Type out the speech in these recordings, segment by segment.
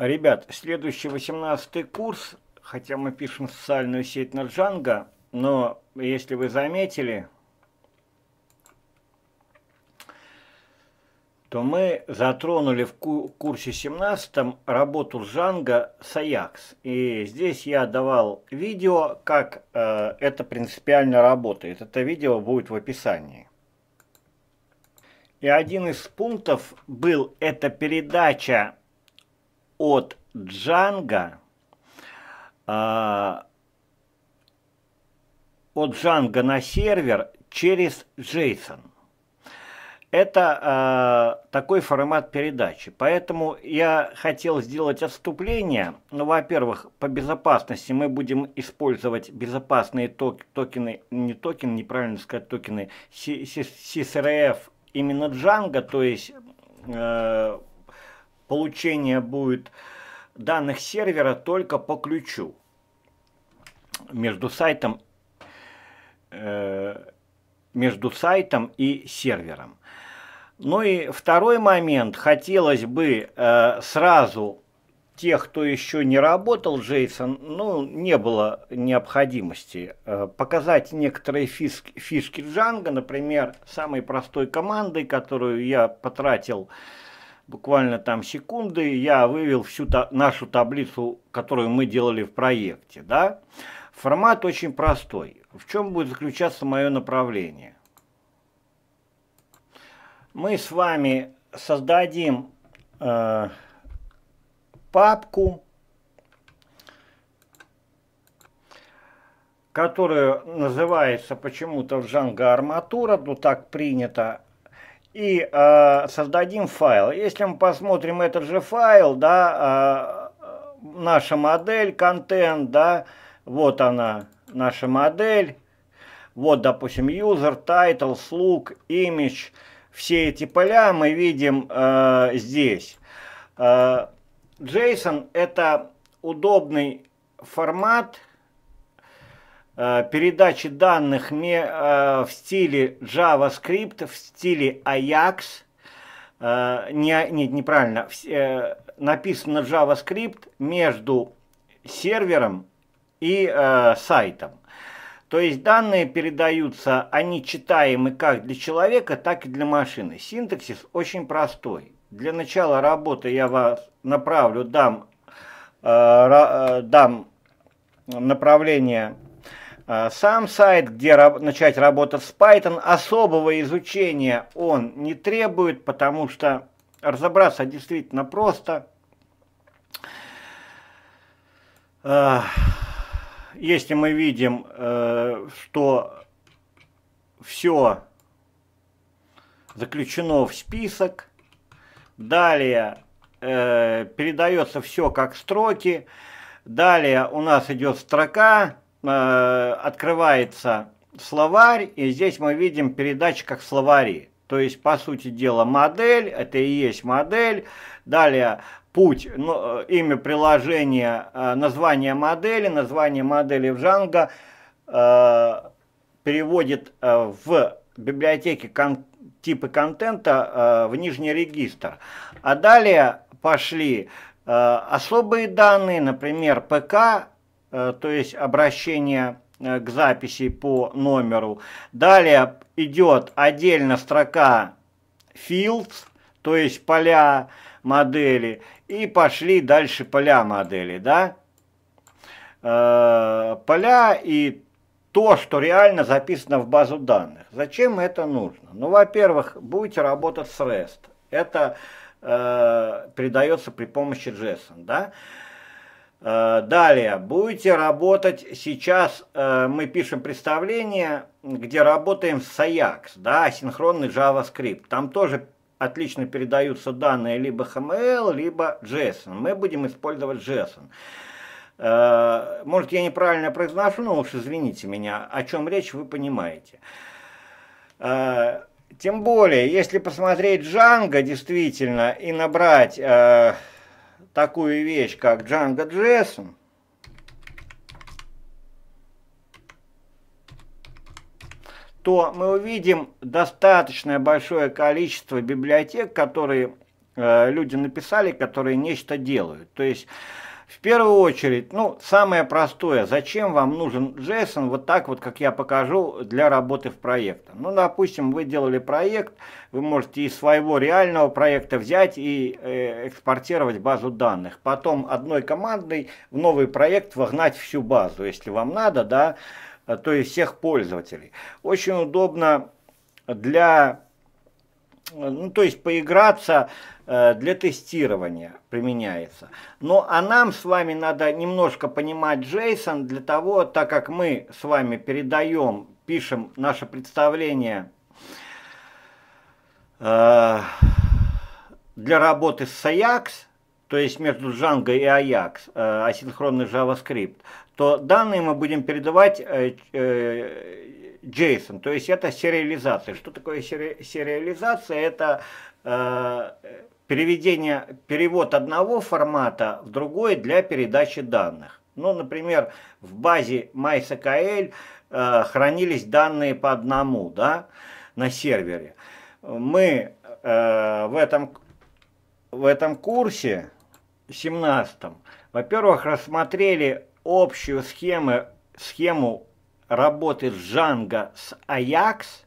Ребят, следующий 18 курс, хотя мы пишем социальную сеть на Джанго, но если вы заметили, то мы затронули в курсе 17 работу Джанга с Аякс. И здесь я давал видео, как э, это принципиально работает. Это видео будет в описании. И один из пунктов был, это передача от Django, а, от Django на сервер через JSON. Это э, такой формат передачи. Поэтому я хотел сделать отступление. Ну, во-первых, по безопасности мы будем использовать безопасные ток токены, не токены, неправильно сказать токены, CSRF именно Django, то есть э, получение будет данных сервера только по ключу между сайтом, э, между сайтом и сервером. Ну и второй момент. Хотелось бы э, сразу тех, кто еще не работал, Джейсон, ну, не было необходимости э, показать некоторые фишки, фишки Джанга, например, самой простой командой, которую я потратил э, буквально там секунды, я вывел всю та, нашу таблицу, которую мы делали в проекте. Да? Формат очень простой. В чем будет заключаться мое направление? Мы с вами создадим э, папку, которая называется почему-то в Django арматура, но ну, так принято и э, создадим файл. Если мы посмотрим этот же файл, да, э, наша модель, контент, да, вот она, наша модель, вот, допустим, user, title, slug, image, все эти поля мы видим э, здесь. Э, JSON это удобный формат, Э, передачи данных э, в стиле JavaScript, в стиле Ajax. Э, не, нет, неправильно. Написано JavaScript между сервером и сайтом. То есть данные передаются, они читаемы как для человека, так и для машины. Синтаксис очень простой. Для начала работы я вас направлю, дам, дам направление а, сам сайт, где раб начать работать с Python, особого изучения он не требует, потому что разобраться действительно просто. А, если мы видим, э, что все заключено в список, далее э, передается все как строки, далее у нас идет строка, Э, открывается словарь, и здесь мы видим передачи как словари. То есть, по сути дела, модель, это и есть модель. Далее путь, ну, э, имя приложения, э, название модели, название модели в Django э, переводит в библиотеке кон типы контента э, в нижний регистр. А далее пошли э, особые данные, например, ПК, Э, то есть обращение э, к записи по номеру. Далее идет отдельно строка Fields, то есть поля модели, и пошли дальше поля модели, да? Э, поля и то, что реально записано в базу данных. Зачем это нужно? Ну, во-первых, будете работать с REST. Это э, передается при помощи JSON, да? Э, Э, далее, будете работать, сейчас э, мы пишем представление, где работаем с Ajax, да, синхронный JavaScript. Там тоже отлично передаются данные либо HTML, либо JSON. Мы будем использовать JSON. Э, может, я неправильно произношу, но уж извините меня, о чем речь вы понимаете. Тем более, если посмотреть Django действительно и набрать такую вещь, как Django JSON, то мы увидим достаточное большое количество библиотек, которые э, люди написали, которые нечто делают. То есть в первую очередь, ну, самое простое, зачем вам нужен JSON, вот так вот, как я покажу, для работы в проекте. Ну, допустим, вы делали проект, вы можете из своего реального проекта взять и э, экспортировать базу данных. Потом одной командой в новый проект вогнать всю базу, если вам надо, да, э, то есть всех пользователей. Очень удобно для ну, то есть поиграться э, для тестирования применяется. Ну, а нам с вами надо немножко понимать JSON для того, так как мы с вами передаем, пишем наше представление э, для работы с Ajax, то есть между Django и Ajax, э, асинхронный JavaScript, то данные мы будем передавать э, э, JSON, то есть это сериализация. Что такое сери сериализация? Это переведение, перевод одного формата в другой для передачи данных. Ну, например, в базе MySQL э, хранились данные по одному, да, на сервере. Мы э, в этом в этом курсе 17. Во-первых, рассмотрели общую схему, схему работы Джанга с Аякс,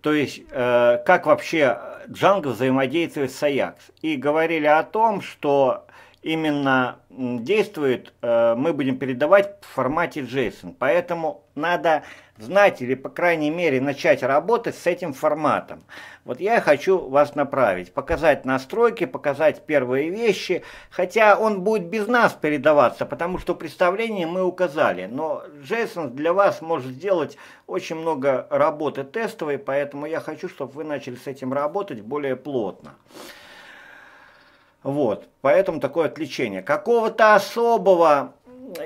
то есть э, как вообще Джанго взаимодействует с Аякс. И говорили о том, что именно действует, э, мы будем передавать в формате JSON. Поэтому надо знать или, по крайней мере, начать работать с этим форматом. Вот я хочу вас направить, показать настройки, показать первые вещи, хотя он будет без нас передаваться, потому что представление мы указали, но JSON для вас может сделать очень много работы тестовой, поэтому я хочу, чтобы вы начали с этим работать более плотно. Вот, поэтому такое отвлечение. Какого-то особого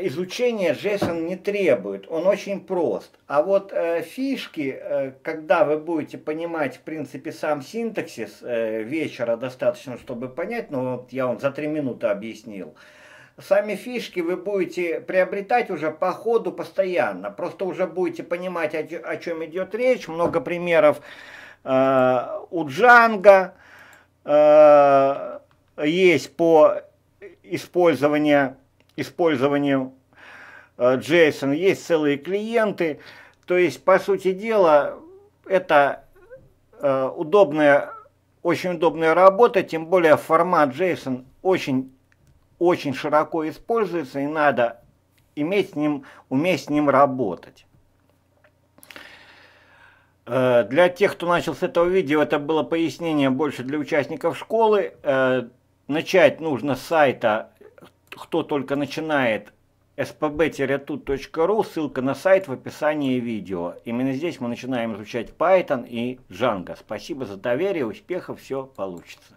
изучения JSON не требует, он очень прост. А вот э, фишки, э, когда вы будете понимать, в принципе, сам синтаксис, э, вечера достаточно, чтобы понять, но ну, вот я вам за три минуты объяснил. Сами фишки вы будете приобретать уже по ходу постоянно, просто уже будете понимать, о, о чем идет речь. Много примеров э, у Джанга э, есть по использованию использованием JSON, э, есть целые клиенты. То есть, по сути дела, это э, удобная, очень удобная работа, тем более формат JSON очень, очень широко используется и надо иметь с ним, уметь с ним работать. Э, для тех, кто начал с этого видео, это было пояснение больше для участников школы. Начать нужно с сайта кто только начинает, spb-tut.ru, ссылка на сайт в описании видео. Именно здесь мы начинаем изучать Python и Django. Спасибо за доверие, успехов, все получится.